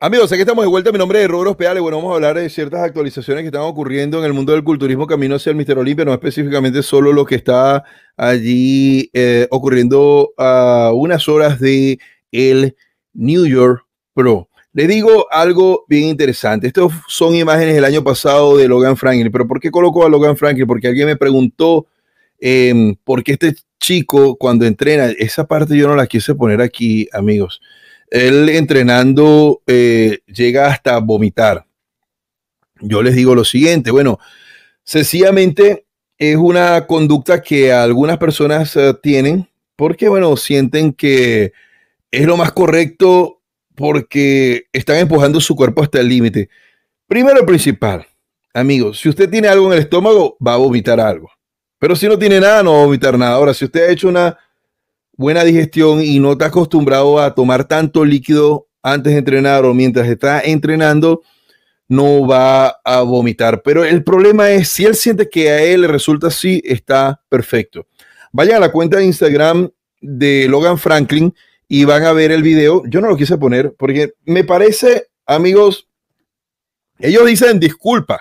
Amigos, aquí estamos de vuelta. Mi nombre es Roros Peale. Bueno, vamos a hablar de ciertas actualizaciones que están ocurriendo en el mundo del culturismo camino hacia el Mister Olimpia, no específicamente solo lo que está allí eh, ocurriendo a unas horas de el New York Pro. Le digo algo bien interesante. Estas son imágenes del año pasado de Logan Franklin. Pero ¿por qué colocó a Logan Franklin? Porque alguien me preguntó em, por qué este chico cuando entrena, esa parte yo no la quise poner aquí, amigos. Él entrenando eh, llega hasta vomitar. Yo les digo lo siguiente, bueno, sencillamente es una conducta que algunas personas eh, tienen porque, bueno, sienten que es lo más correcto porque están empujando su cuerpo hasta el límite. Primero principal, amigos, si usted tiene algo en el estómago, va a vomitar algo. Pero si no tiene nada, no va a vomitar nada. Ahora, si usted ha hecho una buena digestión y no está acostumbrado a tomar tanto líquido antes de entrenar o mientras está entrenando, no va a vomitar. Pero el problema es, si él siente que a él le resulta así, está perfecto. Vayan a la cuenta de Instagram de Logan Franklin y van a ver el video. Yo no lo quise poner porque me parece, amigos, ellos dicen disculpa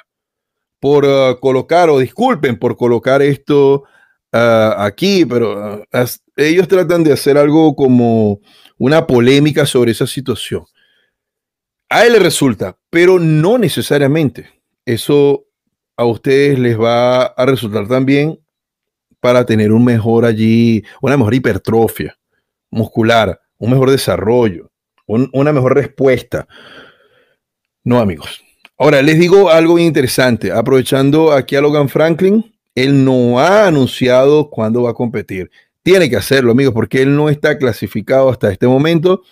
por eh, colocar o disculpen por colocar esto Ah, aquí, pero ah, ellos tratan de hacer algo como una polémica sobre esa situación. A él le resulta, pero no necesariamente. Eso a ustedes les va a resultar también para tener un mejor allí, una mejor hipertrofia muscular, un mejor desarrollo, una mejor respuesta. No, amigos. Ahora, les digo algo interesante, aprovechando aquí a Logan Franklin, él no ha anunciado cuándo va a competir. Tiene que hacerlo, amigos, porque él no está clasificado hasta este momento,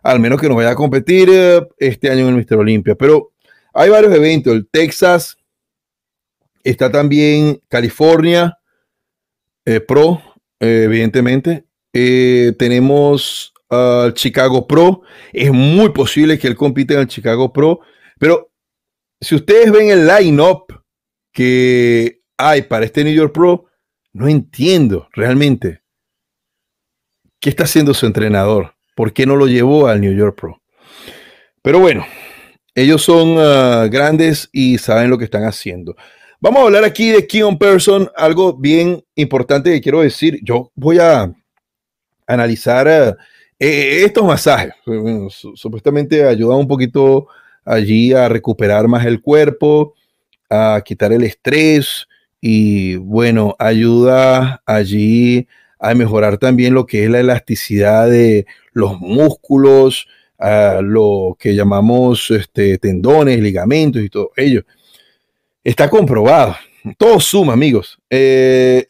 al menos que no vaya a competir eh, este año en el Mister Olimpia. Pero hay varios eventos, el Texas, está también California eh, Pro, eh, evidentemente. tenemos al Chicago Pro. Es muy posible que él compite en el Chicago Pro, pero si ustedes ven el line-up que hay para este New York Pro, no entiendo realmente qué está haciendo su entrenador, por qué no lo llevó al New York Pro. Pero bueno, ellos son ah, grandes y saben lo que están haciendo. Vamos a hablar aquí de Keon Person, algo bien importante que quiero decir. Yo voy a analizar ah, e-, e-, estos masajes. Supuestamente ayuda un poquito allí a recuperar más el cuerpo, a quitar el estrés, y bueno, ayuda allí a mejorar también lo que es la elasticidad de los músculos, a lo que llamamos este, tendones, ligamentos y todo ello. Está comprobado. Todo suma, amigos. Eh,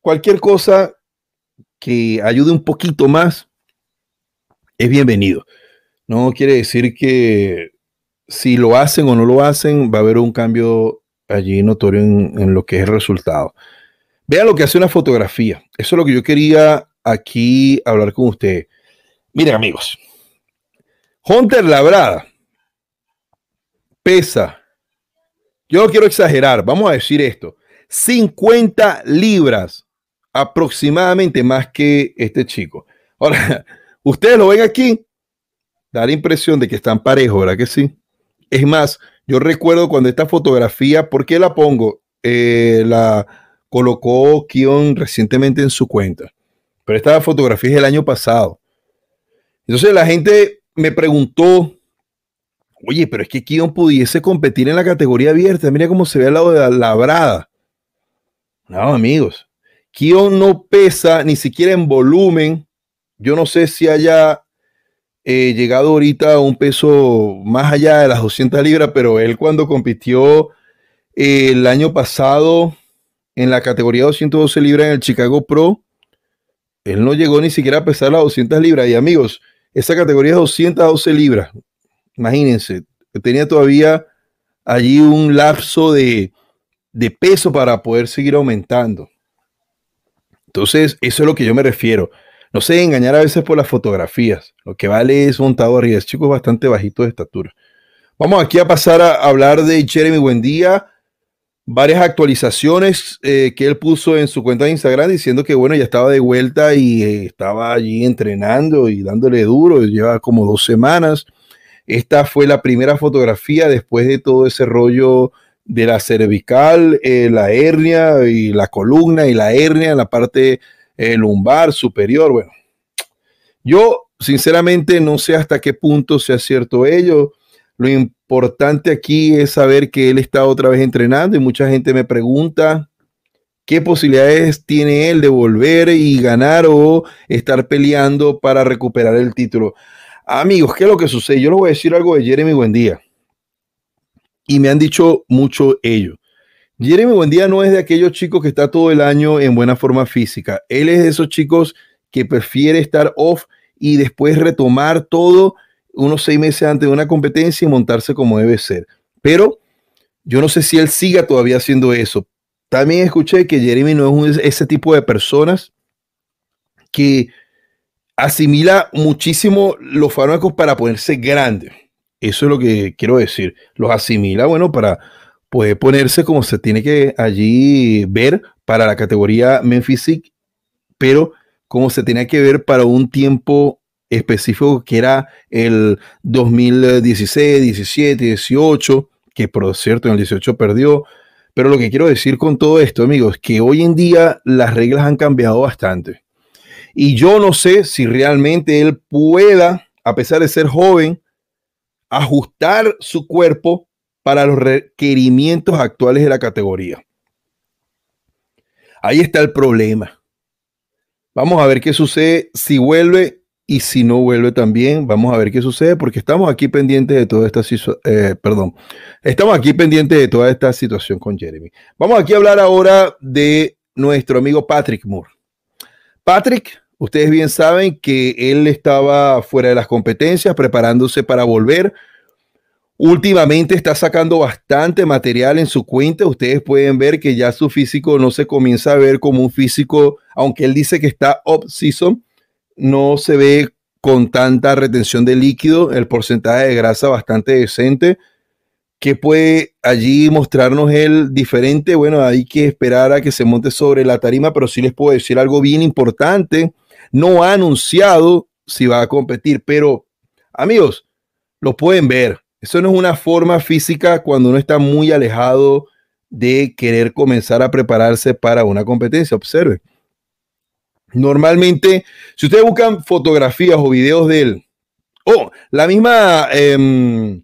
cualquier cosa que ayude un poquito más es bienvenido. No quiere decir que si lo hacen o no lo hacen, va a haber un cambio allí notorio en, lo que es el resultado. Vean lo que hace una fotografía. Eso es lo que yo quería aquí hablar con ustedes. Miren, amigos. Hunter Labrada pesa, yo no quiero exagerar, vamos a decir esto, 50 libras aproximadamente más que este chico. Ahora, ustedes lo ven aquí, da la impresión de que están parejos, ¿verdad que sí? Es más, yo recuerdo cuando esta fotografía, ¿por qué la pongo? Eh, la colocó Kion recientemente en su cuenta. Pero esta fotografía es del año pasado. Entonces la gente me preguntó, oye, pero es que Kion pudiese competir en la categoría abierta. Mira cómo se ve al lado de la labrada. No, amigos. Kion no pesa ni siquiera en volumen. Yo no sé si haya eh, llegado ahorita a un peso más allá de las 200 libras, pero él cuando compitió eh, el año pasado en la categoría 212 libras en el Chicago Pro, él no llegó ni siquiera a pesar las 200 libras. Y amigos, esa categoría es 212 libras. Imagínense, tenía todavía allí un lapso de, de peso para poder seguir aumentando. Entonces, eso es a lo que yo me refiero. No sé, engañar a veces por las fotografías. Lo que vale es montador y es chico bastante bajito de estatura. Vamos aquí a pasar a hablar de Jeremy Buendía. Varias actualizaciones eh, que él puso en su cuenta de Instagram diciendo que bueno, ya estaba de vuelta y eh, estaba allí entrenando y dándole duro. Lleva como dos semanas. Esta fue la primera fotografía después de todo ese rollo de la cervical, eh, la hernia y la columna y la hernia, en la parte el eh, lumbar, superior. Bueno, yo sinceramente no sé hasta qué punto sea cierto ello. Lo importante aquí es saber que él está otra vez entrenando y mucha gente me pregunta qué posibilidades tiene él de volver y ganar o estar peleando para recuperar el título. Amigos, ¿qué es lo que sucede? Yo les voy a decir algo de Jeremy Buendía. Y me han dicho mucho ello. Jeremy Buendía no es de aquellos chicos que está todo el año en buena forma física. Él es de esos chicos que prefiere estar off y después retomar todo unos seis meses antes de una competencia y montarse como debe ser. Pero yo no sé si él siga todavía haciendo eso. También escuché que Jeremy no es ese tipo de personas que asimila muchísimo los fármacos para ponerse grande. Eso es lo que quiero decir. Los asimila, bueno, para puede ponerse como se tiene que allí ver para la categoría Memphis pero como se tenía que ver para un tiempo específico que era el 2016, 17, 18, que por cierto en el 18 perdió. Pero lo que quiero decir con todo esto, amigos, es que hoy en día las reglas han cambiado bastante. Y yo no sé si realmente él pueda, a pesar de ser joven, ajustar su cuerpo para los requerimientos actuales de la categoría. Ahí está el problema. Vamos a ver qué sucede si vuelve y si no vuelve también. Vamos a ver qué sucede porque estamos aquí pendientes de toda esta situación. Eh, perdón, estamos aquí pendientes de toda esta situación con Jeremy. Vamos aquí a hablar ahora de nuestro amigo Patrick Moore. Patrick, ustedes bien saben que él estaba fuera de las competencias preparándose para volver Últimamente está sacando bastante material en su cuenta. Ustedes pueden ver que ya su físico no se comienza a ver como un físico, aunque él dice que está off-season, no se ve con tanta retención de líquido, el porcentaje de grasa bastante decente. ¿Qué puede allí mostrarnos él diferente? Bueno, hay que esperar a que se monte sobre la tarima, pero sí les puedo decir algo bien importante. No ha anunciado si va a competir, pero amigos, lo pueden ver. Eso no es una forma física cuando uno está muy alejado de querer comenzar a prepararse para una competencia. Observe. Normalmente, si ustedes buscan fotografías o videos de él, o la misma, em,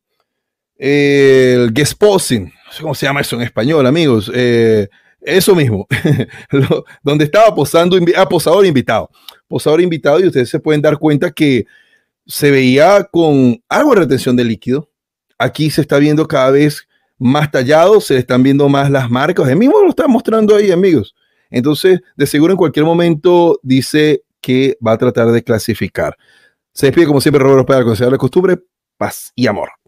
el guest no sé cómo se llama eso en español, amigos, eh, eso mismo, donde estaba posando, ah, posador invitado, posador invitado, y ustedes se pueden dar cuenta que se veía con algo de retención de líquido, aquí se está viendo cada vez más tallado, se están viendo más las marcas, el mismo lo está mostrando ahí, amigos. Entonces, de seguro en cualquier momento dice que va a tratar de clasificar. Se despide como siempre Roberto Pedro, con la costumbre, paz y amor.